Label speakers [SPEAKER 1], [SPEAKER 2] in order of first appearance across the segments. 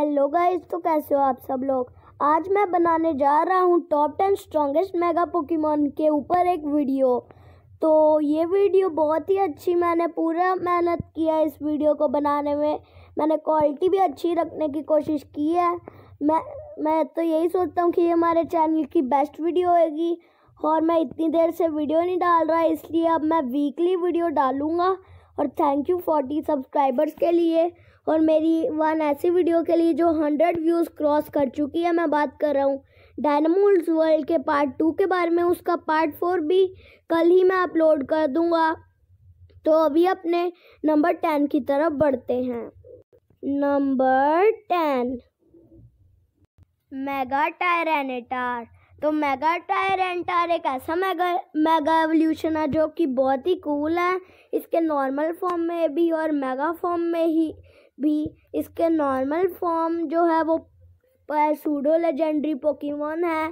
[SPEAKER 1] hello guys तो कैसे हो आप सब लोग आज मैं बनाने जा रहा हूँ top ten strongest mega Pokemon के ऊपर एक वीडियो तो ये वीडियो बहुत ही अच्छी मैंने पूरा मेहनत किया इस वीडियो को बनाने में मैंने क्वालिटी भी अच्छी रखने की कोशिश की है मैं मैं तो यही सोचता हूँ कि ये हमारे चैनल की बेस्ट वीडियो होगी और मैं इतनी देर से वीडियो नहीं डाल रहा इसलिए अब मैं वीकली वीडियो डालूँगा और थैंक यू फोर्टी सब्सक्राइबर्स के लिए और मेरी वन ऐसी वीडियो के लिए जो हंड्रेड व्यूज़ क्रॉस कर चुकी है मैं बात कर रहा हूँ डायनमोल्स वर्ल्ड के पार्ट टू के बारे में उसका पार्ट फोर भी कल ही मैं अपलोड कर दूँगा तो अभी अपने नंबर टेन की तरफ बढ़ते हैं नंबर टेन मेगा टायरेनेटार तो मेगा टायरेंटर एक ऐसा मेगा मेगा एवोल्यूशन है जो कि बहुत ही कूल है इसके नॉर्मल फॉर्म में भी और मेगा फॉर्म में ही भी इसके नॉर्मल फॉर्म जो है वो सूडो लेजेंडरी पोकीमोन है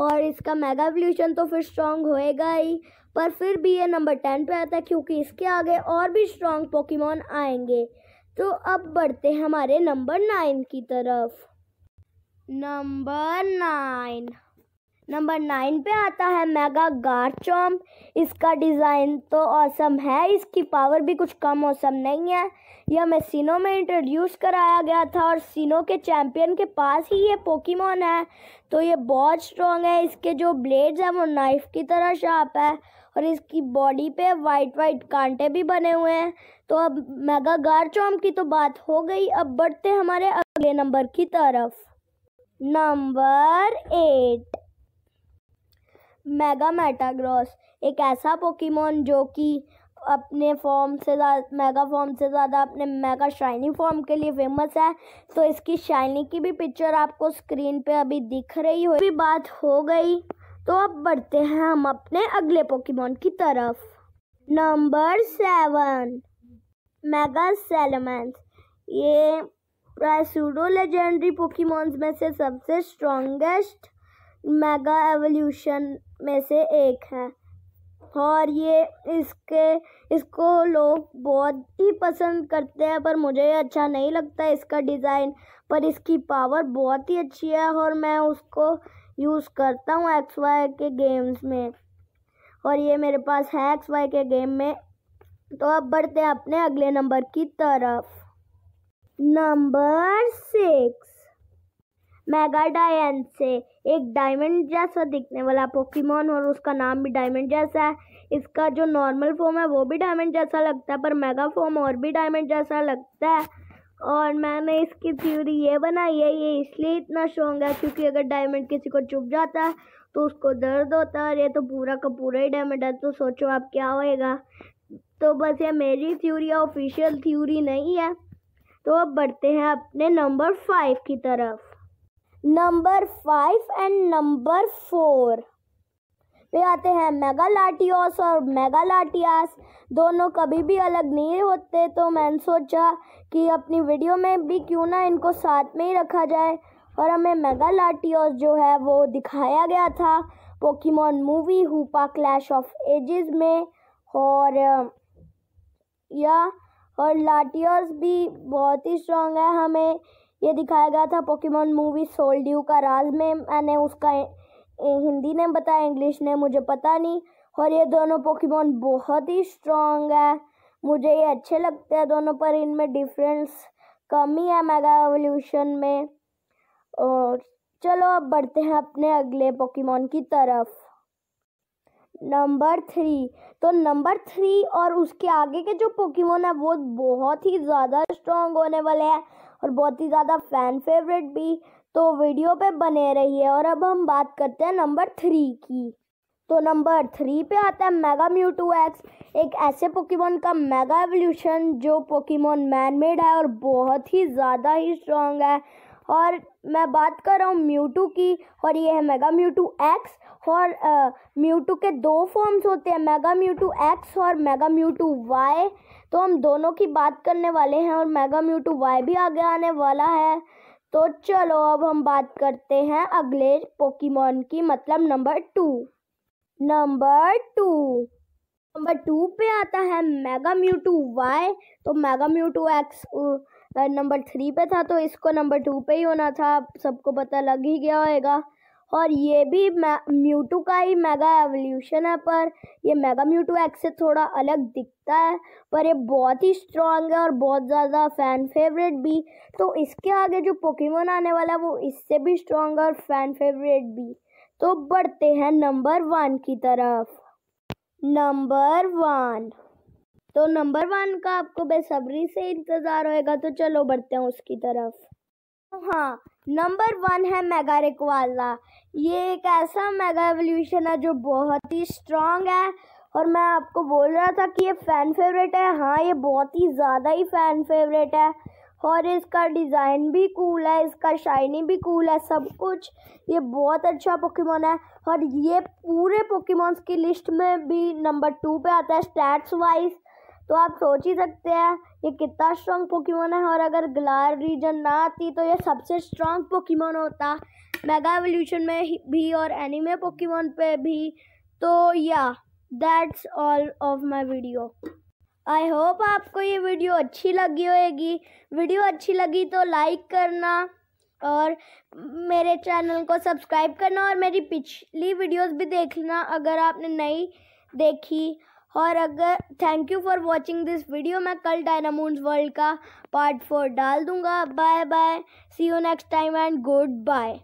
[SPEAKER 1] और इसका मेगा एवोल्यूशन तो फिर स्ट्रॉन्ग होएगा ही पर फिर भी ये नंबर टेन पे आता है क्योंकि इसके आगे और भी स्ट्रॉन्ग पोकीमोन आएंगे तो अब बढ़ते हैं हमारे नंबर नाइन की तरफ नंबर नाइन नंबर नाइन पे आता है मेगा गार्चॉम इसका डिज़ाइन तो औसम है इसकी पावर भी कुछ कम औसम नहीं है यह मेसिनो में इंट्रोड्यूस कराया गया था और सिनो के चैम्पियन के पास ही ये पोकीमोन है तो ये बहुत स्ट्रॉन्ग है इसके जो ब्लेड्स हैं वो नाइफ़ की तरह शार्प है और इसकी बॉडी पे वाइट वाइट कांटे भी बने हुए हैं तो अब मेगा गार्चॉम की तो बात हो गई अब बढ़ते हमारे अगले नंबर की तरफ नंबर एट मेगा मेटाग्रॉस एक ऐसा पोकीमोन जो कि अपने फॉर्म से ज़्यादा मेगा फॉर्म से ज़्यादा अपने मेगा शाइनी फॉर्म के लिए फेमस है तो इसकी शाइनी की भी पिक्चर आपको स्क्रीन पे अभी दिख रही हो भी बात हो गई तो अब बढ़ते हैं हम अपने अगले पोकीमोन की तरफ नंबर सेवन मेगा सेलमेंस ये प्रायसूडो लेजेंडरी पोकीमोन्स में से सबसे स्ट्रॉन्गेस्ट मेगा एवोल्यूशन में से एक है और ये इसके इसको लोग बहुत ही पसंद करते हैं पर मुझे अच्छा नहीं लगता इसका डिज़ाइन पर इसकी पावर बहुत ही अच्छी है और मैं उसको यूज़ करता हूँ एक्स वाई के गेम्स में और ये मेरे पास है एक्स वाई के गेम में तो अब बढ़ते हैं अपने अगले नंबर की तरफ नंबर सिक्स मेगाडायन से एक डायमंड जैसा दिखने वाला पोकेमोन और उसका नाम भी डायमंड जैसा है इसका जो नॉर्मल फॉर्म है वो भी डायमंड जैसा लगता है पर मेगा फॉर्म और भी डायमंड जैसा लगता है और मैंने इसकी थ्योरी ये बनाई है ये इसलिए इतना स्ट्रॉन्ग है क्योंकि अगर डायमंड किसी को चुप जाता है तो उसको दर्द होता है और ये तो पूरा का पूरा ही डायमंड है तो सोचो आप क्या होएगा तो बस ये मेरी थ्योरी ऑफिशियल थ्योरी नहीं है तो अब बढ़ते हैं अपने नंबर फाइव की तरफ number five and number four पे आते हैं मेगालाटियोस और मेगालाटियास दोनों कभी भी अलग नहीं होते तो मैंने सोचा कि अपनी वीडियो में भी क्यों ना इनको साथ में ही रखा जाए और हमें मेगालाटियोस जो है वो दिखाया गया था Pokemon movie Hoopa clash of ages में और या और लाटियोस भी बहुत ही स्ट्रॉन्ग है हमें ये दिखाया गया था पोकेमोन मूवी सोल्ड्यू का राज में मैंने उसका हिंदी ने बताया इंग्लिश ने मुझे पता नहीं और ये दोनों पोकेमोन बहुत ही स्ट्रॉन्ग है मुझे ये अच्छे लगते हैं दोनों पर इनमें डिफरेंस कम ही है मेगा एवोल्यूशन में और चलो अब बढ़ते हैं अपने अगले पोकेमोन की तरफ नंबर थ्री तो नंबर थ्री और उसके आगे के जो पोकेमोन है वो बहुत ही ज़्यादा स्ट्रांग होने वाले हैं और बहुत ही ज़्यादा फ़ैन फेवरेट भी तो वीडियो पे बने रहिए और अब हम बात करते हैं नंबर थ्री की तो नंबर थ्री पे आता है मेगा म्यू टू एक्स एक ऐसे पोकीमोन का मेगा एवोल्यूशन जो पोकीमोन मैन मेड है और बहुत ही ज़्यादा ही स्ट्रॉन्ग है और मैं बात कर रहा हूँ म्यूटू की और ये है मेगा म्यूटू एक्स और म्यूटू के दो फॉर्म्स होते हैं मेगा म्यूटू एक्स और मेगा म्यूटू वाई तो हम दोनों की बात करने वाले हैं और मेगा म्यूटू वाई भी आगे आने वाला है तो चलो अब हम बात करते हैं अगले पोकीमोन की मतलब number two number two number two पे आता है मेगा म्यूटू वाई तो mega Mewtwo X number three पे था तो इसको नंबर टू पे ही होना था सबको पता लग ही गया होगा और ये भी म्यूटू का ही मेगा एवोल्यूशन है पर ये मेगा म्यूटू एक्स से थोड़ा अलग दिखता है पर ये बहुत ही स्ट्रांग है और बहुत ज़्यादा फैन फेवरेट भी तो इसके आगे जो पोकेमोन आने वाला है वो इससे भी स्ट्रांग और फैन फेवरेट भी तो बढ़ते हैं नंबर वन की तरफ नंबर वन तो नंबर वन का आपको बेसब्री से इंतज़ार होएगा तो चलो बढ़ते हैं उसकी तरफ हाँ नंबर वन है मेगा रिकवाला ये एक ऐसा मेगा एवोल्यूशन है जो बहुत ही स्ट्रॉन्ग है और मैं आपको बोल रहा था कि ये फ़ैन फेवरेट है हाँ ये बहुत ही ज़्यादा ही फ़ैन फेवरेट है और इसका डिज़ाइन भी कूल है इसका शाइनी भी कूल है सब कुछ ये बहुत अच्छा पोकेमोन है और ये पूरे पोकेमोन्स की लिस्ट में भी नंबर टू पे आता है स्टैट्स वाइज तो आप सोच ही सकते हैं ये कितना स्ट्रॉन्ग पोकीमोन है और अगर ग्लार रीजन ना आती तो ये सबसे स्ट्रॉन्ग पोकीमोन होता मेगा एवोल्यूशन में भी और एनिमे पोकीमोन पे भी तो या that's all of my video I hope आपको ये वीडियो अच्छी लगी होएगी वीडियो अच्छी लगी तो लाइक करना और मेरे चैनल को सब्सक्राइब करना और मेरी पिछली वीडियोस भी देखना अगर आपने नहीं देखी और अगर thank you for watching this video मैं कल डायनामोन्स वर्ल्ड का पार्ट फोर डाल दूंगा bye bye see you next time and good bye